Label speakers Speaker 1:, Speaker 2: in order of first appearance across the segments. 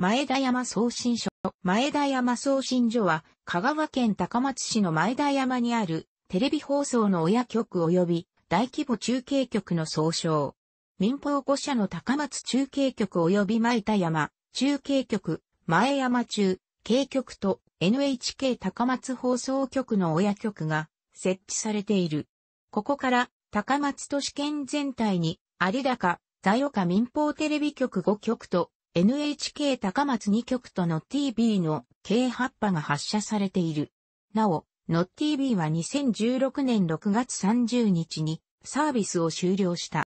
Speaker 1: 前田山送信所。前田山送信所は、香川県高松市の前田山にある、テレビ放送の親局及び、大規模中継局の総称。民放5社の高松中継局及び前田山、中継局、前山中、継局と NHK 高松放送局の親局が設置されている。ここから高松都市圏全体に有高、座岡か民放テレビ局5局と NHK 高松2局と NOTV の計8波が発射されている。なお、NOTV は2016年6月30日にサービスを終了した。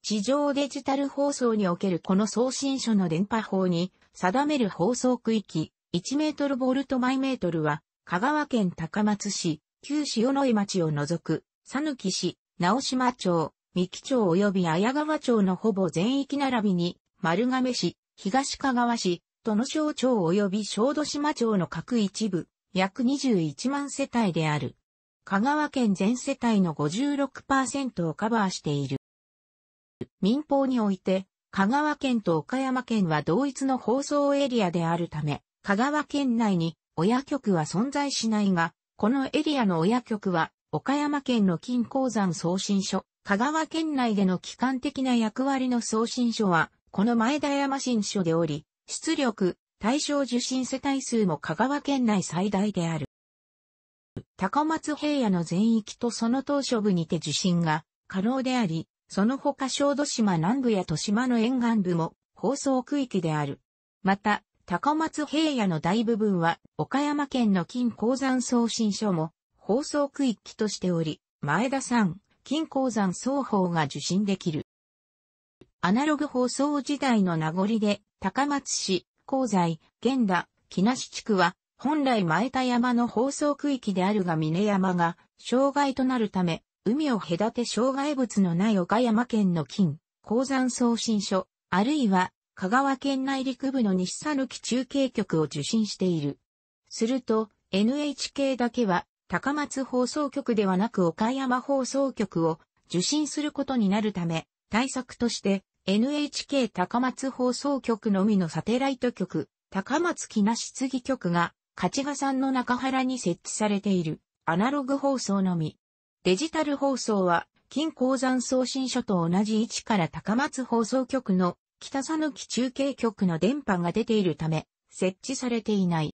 Speaker 1: 地上デジタル放送におけるこの送信書の電波法に定める放送区域1メートルボルトマイメートルは香川県高松市、旧塩野井町を除く、佐抜市、直島町、三木町及び綾川町のほぼ全域並びに丸亀市、東香川市、都省町及び小豆島町の各一部、約21万世帯である。香川県全世帯の56%をカバーしている。民放において、香川県と岡山県は同一の放送エリアであるため、香川県内に親局は存在しないが、このエリアの親局は、岡山県の金鉱山送信所、香川県内での基幹的な役割の送信所は、この前田山新書でおり、出力、対象受信世帯数も香川県内最大である。高松平野の全域とその島初部にて受信が可能であり、その他小豆島南部や豊島の沿岸部も放送区域である。また、高松平野の大部分は岡山県の金鉱山送信所も放送区域としており、前田さん、金鉱山双方が受信できる。アナログ放送時代の名残で、高松市、香西、源田、木梨地区は、本来前田山の放送区域であるが峰山が、障害となるため、海を隔て障害物のない岡山県の金、鉱山送信所、あるいは、香川県内陸部の西讃岐中継局を受信している。すると、NHK だけは、高松放送局ではなく岡山放送局を受信することになるため、対策として、NHK 高松放送局のみのサテライト局、高松木な質疑局が、勝賀さんの中原に設置されている、アナログ放送のみ。デジタル放送は、近鉱山送信所と同じ位置から高松放送局の北佐木中継局の電波が出ているため、設置されていない。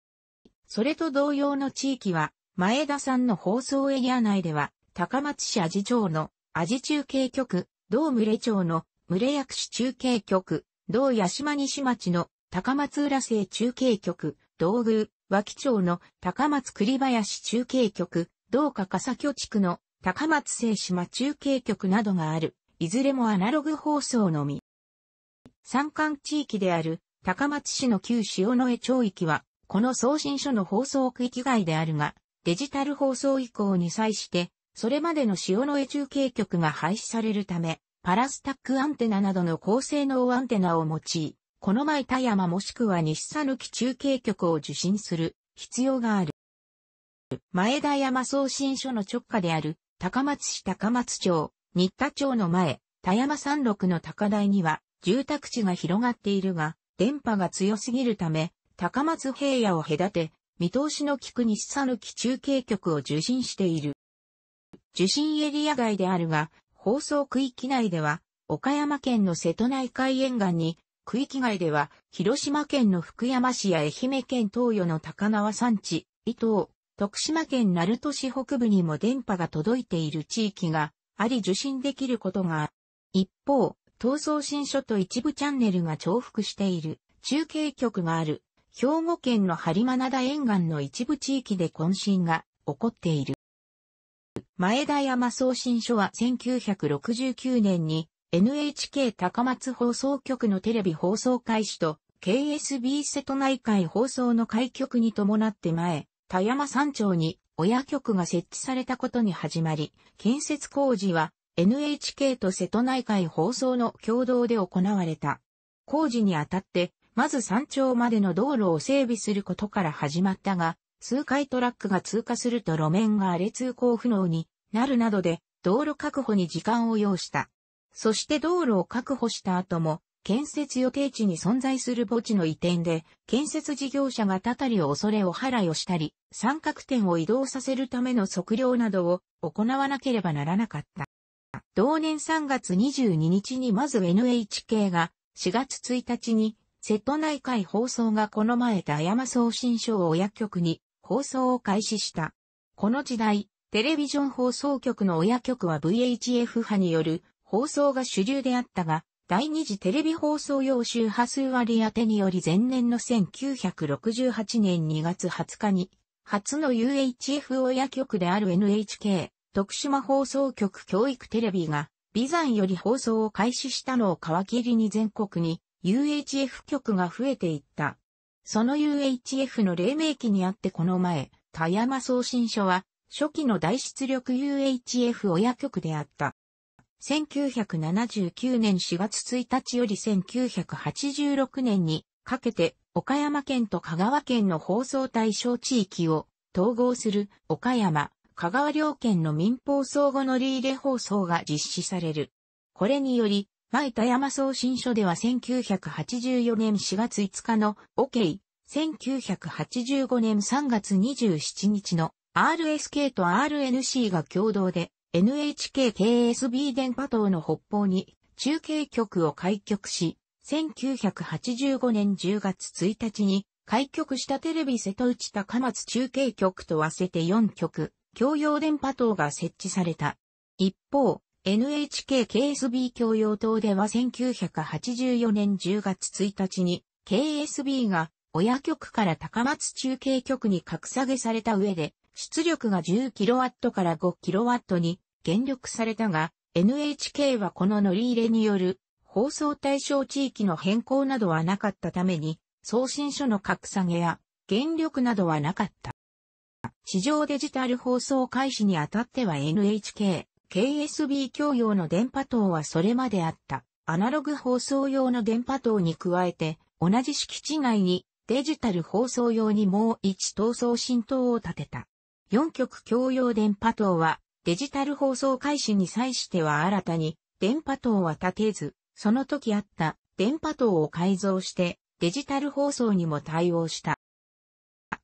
Speaker 1: それと同様の地域は、前田さんの放送エリア内では、高松市阿治町の阿治中継局、道群れ町の群れ役市中継局、同八島西町の高松浦生中継局、道宮、脇町の高松栗林中継局、同下笠巨地区の高松聖島中継局などがある、いずれもアナログ放送のみ。山間地域である高松市の旧塩野江町域は、この送信所の放送区域外であるが、デジタル放送以降に際して、それまでの塩野江中継局が廃止されるため、パラスタックアンテナなどの高性能アンテナを用い、この前田山もしくは西讃岐中継局を受信する必要がある。前田山送信所の直下である高松市高松町、新田町の前、田山山麓の高台には住宅地が広がっているが、電波が強すぎるため、高松平野を隔て、見通しの利く西讃岐中継局を受信している。受信エリア外であるが、放送区域内では、岡山県の瀬戸内海沿岸に、区域外では、広島県の福山市や愛媛県東予の高輪山地、伊東、徳島県鳴門市北部にも電波が届いている地域があり受信できることが、一方、東送新書と一部チャンネルが重複している中継局がある兵庫県の播磨灘沿岸の一部地域で渾身が起こっている。前田山送信所は1969年に NHK 高松放送局のテレビ放送開始と KSB 瀬戸内海放送の開局に伴って前、田山山頂に親局が設置されたことに始まり、建設工事は NHK と瀬戸内海放送の共同で行われた。工事にあたって、まず山頂までの道路を整備することから始まったが、数回トラックが通過すると路面が荒れ通行不能になるなどで、道路確保に時間を要した。そして道路を確保した後も、建設予定地に存在する墓地の移転で、建設事業者がたたりを恐れを払いをしたり、三角点を移動させるための測量などを行わなければならなかった。同年3月22日にまず NHK が4月1日に瀬戸内海放送がこの前た山送信書をお薬局に放送を開始した。この時代、テレビジョン放送局の親局は VHF 派による放送が主流であったが、第二次テレビ放送用周波数割り当てにより前年の1968年2月20日に、初の UHF 親局である NHK、徳島放送局教育テレビが、ビザンより放送を開始したのを皮切りに全国に UHF 局が増えていった。その UHF の黎明期にあってこの前、田山送信所は、初期の大出力 UHF 親局であった。1979年4月1日より1986年にかけて岡山県と香川県の放送対象地域を統合する岡山、香川両県の民放相互のリーレ放送が実施される。これにより前田山送信所では1984年4月5日の OK、1985年3月27日の RSK と RNC が共同で NHKKSB 電波塔の北方に中継局を開局し、1985年10月1日に開局したテレビ瀬戸内高松中継局と合わせて4局、共用電波塔が設置された。一方、NHKKSB 教養党では1984年10月1日に KSB が親局から高松中継局に格下げされた上で出力が 10kW から 5kW に減力されたが NHK はこの乗り入れによる放送対象地域の変更などはなかったために送信書の格下げや減力などはなかった。市場デジタル放送開始にあたっては NHK KSB 共用の電波塔はそれまであったアナログ放送用の電波塔に加えて同じ敷地内にデジタル放送用にもう一等送信塔を建てた。4極共用電波塔はデジタル放送開始に際しては新たに電波塔は建てず、その時あった電波塔を改造してデジタル放送にも対応した。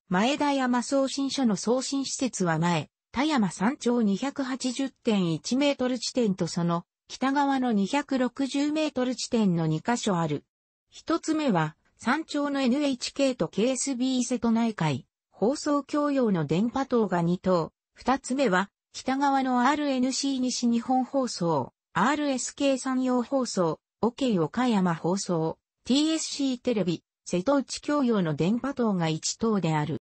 Speaker 1: 前田山送信所の送信施設は前、田山山頂280.1メートル地点とその北側の260メートル地点の2カ所ある。一つ目は、山頂の NHK と KSB 伊勢都内海、放送共用の電波塔が2塔。二つ目は、北側の RNC 西日本放送、RSK 山陽放送、OK 岡山放送、TSC テレビ、瀬戸内共用の電波塔が1塔である。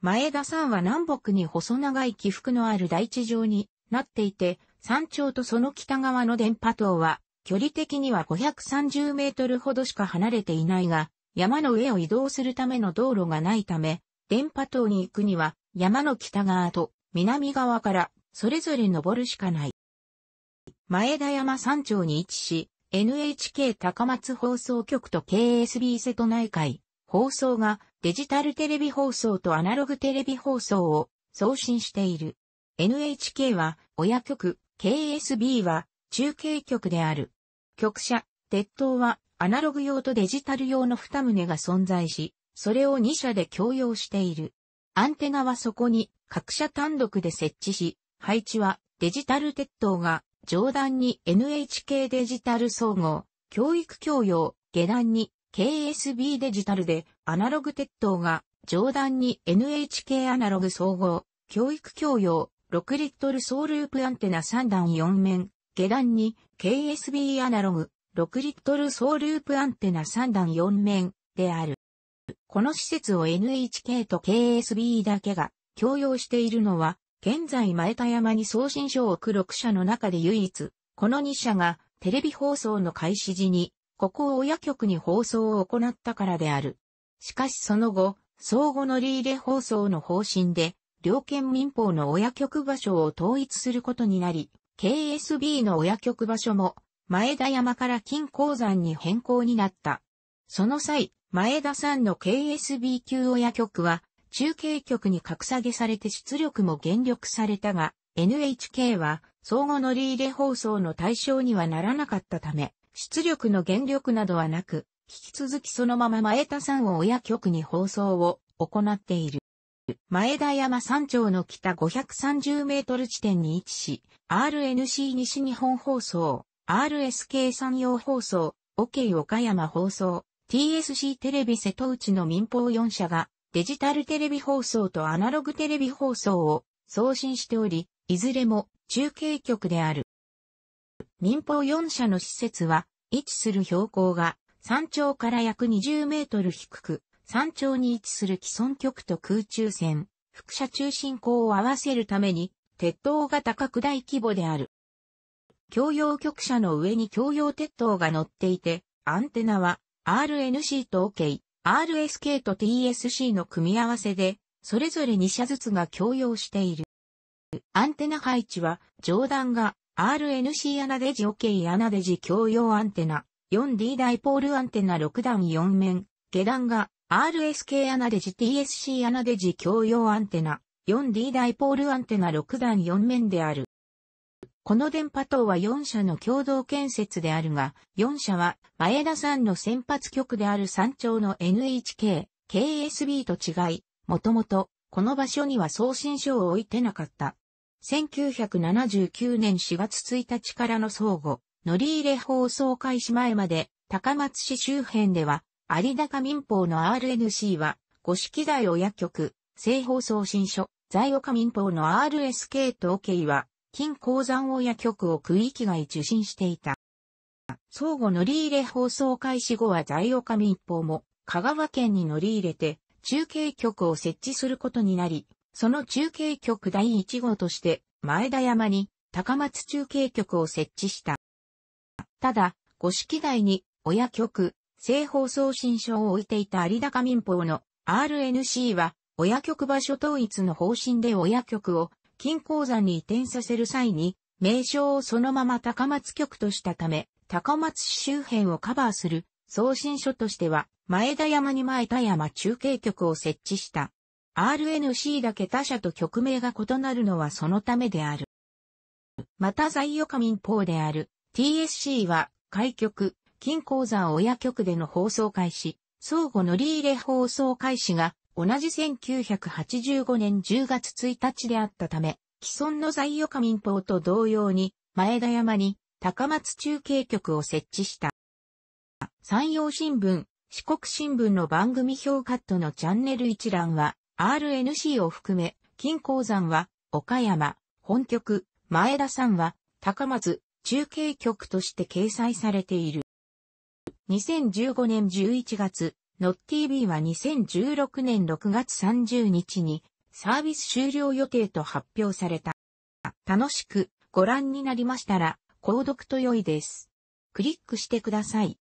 Speaker 1: 前田山は南北に細長い起伏のある大地上になっていて、山頂とその北側の電波塔は、距離的には530メートルほどしか離れていないが、山の上を移動するための道路がないため、電波塔に行くには、山の北側と南側からそれぞれ登るしかない。前田山山頂に位置し、NHK 高松放送局と KSB 瀬戸内海放送がデジタルテレビ放送とアナログテレビ放送を送信している。NHK は親局、KSB は中継局である。局舎、鉄塔はアナログ用とデジタル用の二棟が存在し、それを2社で共用している。アンテナはそこに各社単独で設置し、配置はデジタル鉄塔が上段に NHK デジタル総合、教育教養、下段に KSB デジタルでアナログ鉄塔が上段に NHK アナログ総合、教育教養、6リットル総ループアンテナ3段4面、下段に KSB アナログ、6リットル総ループアンテナ3段4面である。この施設を NHK と KSB だけが共用しているのは、現在前田山に送信所を置く6社の中で唯一、この2社がテレビ放送の開始時にここを親局に放送を行ったからである。しかしその後、相互乗り入れ放送の方針で、両県民法の親局場所を統一することになり、KSB の親局場所も、前田山から金鉱山に変更になった。その際、前田さんの KSB 級親局は、中継局に格下げされて出力も減力されたが、NHK は、相互乗り入れ放送の対象にはならなかったため、出力の原力などはなく、引き続きそのまま前田山を親局に放送を行っている。前田山山頂の北530メートル地点に位置し、RNC 西日本放送、RSK 山陽放送、OK 岡山放送、TSC テレビ瀬戸内の民放4社がデジタルテレビ放送とアナログテレビ放送を送信しており、いずれも中継局である。民放4社の施設は、位置する標高が山頂から約20メートル低く、山頂に位置する既存局と空中線、副車中心港を合わせるために、鉄塔型拡大規模である。共用局舎の上に共用鉄塔が乗っていて、アンテナは RNC と OK、RSK と TSC の組み合わせで、それぞれ2社ずつが共用している。アンテナ配置は上段が RNC アナデジオケイアナデジ共用アンテナ 4D ダイポールアンテナ6段4面下段が RSK アナデジ TSC アナデジ共用アンテナ 4D ダイポールアンテナ6段4面である。この電波塔は4社の共同建設であるが、4社は前田さんの先発局である山頂の NHK、KSB と違い、もともとこの場所には送信所を置いてなかった。1979年4月1日からの相互、乗り入れ放送開始前まで、高松市周辺では、有高民放の RNC は、五式台親局、西放送新書、在岡民放の RSK 統計は、金鉱山親局を区域外受信していた。相互乗り入れ放送開始後は在岡民放も、香川県に乗り入れて、中継局を設置することになり、その中継局第1号として、前田山に高松中継局を設置した。ただ、五式台に親局、正方送信書を置いていた有高民法の RNC は、親局場所統一の方針で親局を金鉱山に移転させる際に、名称をそのまま高松局としたため、高松市周辺をカバーする送信書としては、前田山に前田山中継局を設置した。RNC だけ他社と局名が異なるのはそのためである。また在与下民法である TSC は、開局、金鉱山親局での放送開始、相互乗り入れ放送開始が同じ1985年10月1日であったため、既存の在与下民法と同様に、前田山に高松中継局を設置した。山陽新聞、四国新聞の番組表カットのチャンネル一覧は、RNC を含め、金鉱山は、岡山、本局、前田山は、高松、中継局として掲載されている。2015年11月、ノッ TV は2016年6月30日にサービス終了予定と発表された。楽しくご覧になりましたら、購読と良いです。クリックしてください。